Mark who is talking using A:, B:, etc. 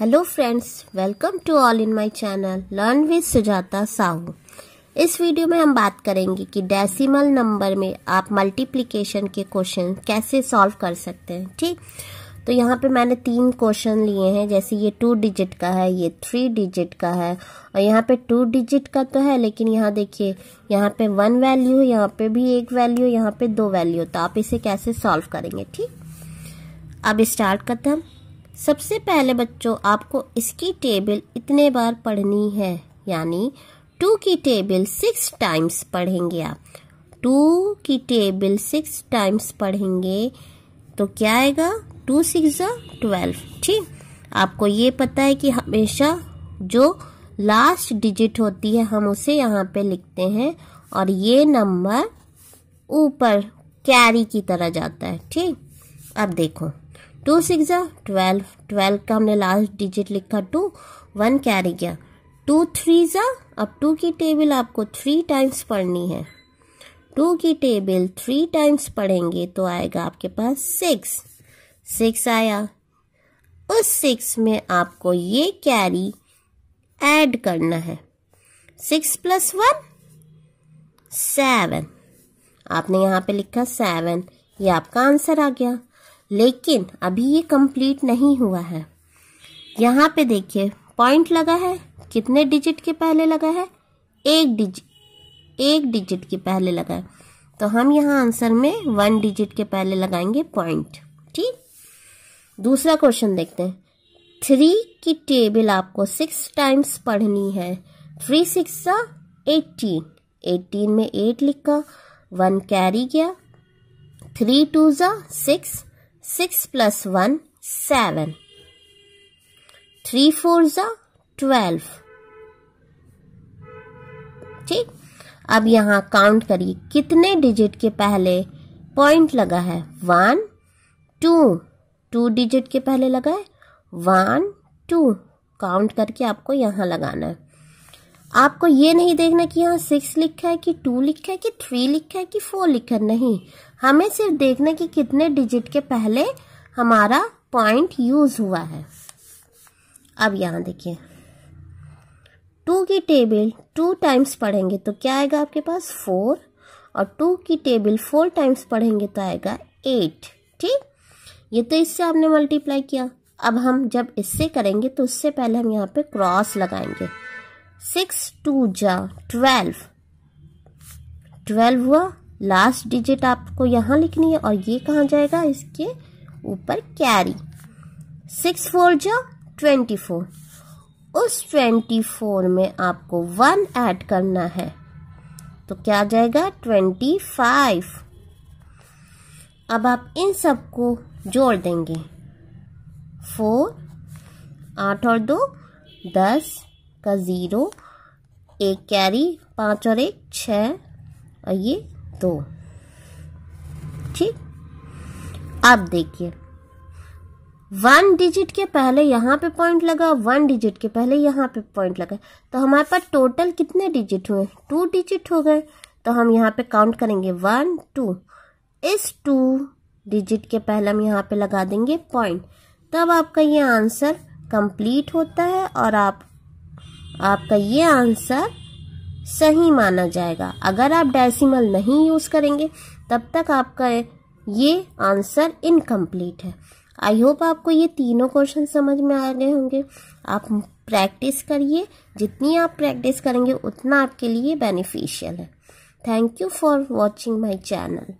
A: hello friends welcome to all in my channel learn with Sujata Sahu इस video में हम बात करेंगे कि डेसिमल नंबर में आप मल्टीप्लिकेशन के क्वेश्चन कैसे सॉल्व कर सकते हैं ठीक तो यहाँ पे मैंने तीन क्वेश्चन लिए हैं जैसे ये टू डिजिट का है ये थ्री डिजिट का है और यहाँ पे टू डिजिट का तो है लेकिन यहाँ देखिए यहाँ पे वन वैल्यू यहाँ पे भी एक वैल्यू यहाँ पे दो वैल्यू तो आप इसे कैसे सॉल्व करेंगे ठीक अब स्टार्ट करते हैं सबसे पहले बच्चों आपको इसकी टेबल इतने बार पढ़नी है यानी टू की टेबल सिक्स टाइम्स पढ़ेंगे आप टू की टेबल सिक्स टाइम्स पढ़ेंगे तो क्या आएगा टू सिक्स ट्वेल्व ठीक आपको ये पता है कि हमेशा जो लास्ट डिजिट होती है हम उसे यहाँ पे लिखते हैं और ये नंबर ऊपर कैरी की तरह जाता है ठीक अब देखो टू सिक्स ज़ा ट्वेल्व ट्वेल्व का हमने लास्ट डिजिट लिखा टू वन कैरी गया टू थ्री ज़ा अब टू की टेबल आपको थ्री टाइम्स पढ़नी है टू की टेबल थ्री टाइम्स पढ़ेंगे तो आएगा आपके पास सिक्स सिक्स आया उस सिक्स में आपको ये कैरी ऐड करना है सिक्स प्लस वन सेवन आपने यहाँ पे लिखा सेवन ये आपका आंसर आ गया लेकिन अभी ये कंप्लीट नहीं हुआ है यहाँ पे देखिए पॉइंट लगा है कितने डिजिट के पहले लगा है एक डिजिट एक डिजिट के पहले लगा है तो हम यहाँ आंसर में वन डिजिट के पहले लगाएंगे पॉइंट ठीक दूसरा क्वेश्चन देखते हैं थ्री की टेबल आपको सिक्स टाइम्स पढ़नी है थ्री सिक्स एटीन एटीन में एट लिखा वन कैरी गया थ्री टू ज़ा six six plus one seven three four ज़ा ट्वेल्व ठीक अब यहां काउंट करिए कितने डिजिट के पहले पॉइंट लगा है वन टू टू डिजिट के पहले लगा है वन टू काउंट करके आपको यहां लगाना है आपको ये नहीं देखना कि यहाँ सिक्स लिखा है कि टू लिखा है कि थ्री लिखा है कि फोर लिखा है नहीं हमें सिर्फ देखना कि कितने डिजिट के पहले हमारा पॉइंट यूज हुआ है अब यहाँ देखिए टू की टेबल टू टाइम्स पढ़ेंगे तो क्या आएगा आपके पास फोर और टू की टेबल फोर टाइम्स पढ़ेंगे तो आएगा एट ठीक ये तो इससे आपने मल्टीप्लाई किया अब हम जब इससे करेंगे तो उससे पहले हम यहाँ पे क्रॉस लगाएंगे सिक्स टू जा ट्वेल्व ट्वेल्व हुआ लास्ट डिजिट आपको यहाँ लिखनी है और ये कहाँ जाएगा इसके ऊपर कैरी सिक्स फोर जा ट्वेंटी फोर उस ट्वेंटी फोर में आपको वन ऐड करना है तो क्या जाएगा ट्वेंटी फाइव अब आप इन सबको जोड़ देंगे फोर आठ और दो दस का ज़ीरो एक कैरी पाँच और एक छ और ये दो ठीक अब देखिए वन डिजिट के पहले यहाँ पे पॉइंट लगा वन डिजिट के पहले यहाँ पे पॉइंट लगा तो हमारे पास टोटल कितने डिजिट हुए टू डिजिट हो गए तो हम यहाँ पे काउंट करेंगे वन टू इस टू डिजिट के पहले हम यहाँ पे लगा देंगे पॉइंट तब आपका ये आंसर कंप्लीट होता है और आप आपका ये आंसर सही माना जाएगा अगर आप डेसिमल नहीं यूज करेंगे तब तक आपका ये आंसर इनकम्प्लीट है आई होप आपको ये तीनों क्वेश्चन समझ में आ गए होंगे आप प्रैक्टिस करिए जितनी आप प्रैक्टिस करेंगे उतना आपके लिए बेनिफिशियल है thank you for watching my channel